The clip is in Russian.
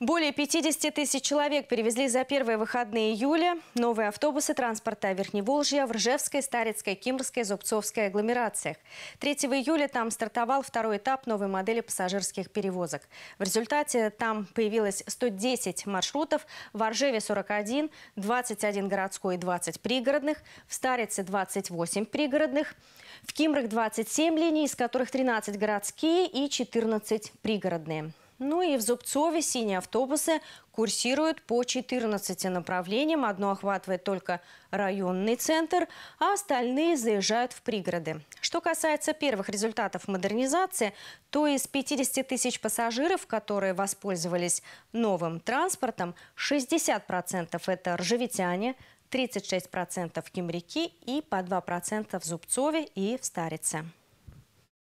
Более 50 тысяч человек перевезли за первые выходные июля новые автобусы транспорта Верхневолжья в Ржевской, Старицкой, Кимрской, Зубцовской агломерациях. 3 июля там стартовал второй этап новой модели пассажирских перевозок. В результате там появилось 110 маршрутов, в Ржеве 41, 21 городской и 20 пригородных, в Старице 28 пригородных, в Кимрах 27 линий, из которых 13 городские и 14 пригородные. Ну и в Зубцове синие автобусы курсируют по 14 направлениям. Одно охватывает только районный центр, а остальные заезжают в пригороды. Что касается первых результатов модернизации, то из 50 тысяч пассажиров, которые воспользовались новым транспортом, 60% это ржевитяне, 36% кемряки и по 2% в Зубцове и в Старице.